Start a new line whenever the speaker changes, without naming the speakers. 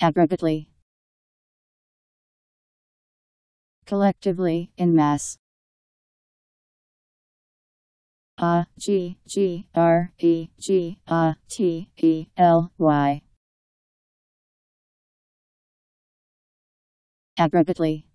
aggregately, collectively, in mass.
A G G R E G A T E L
Y aggregately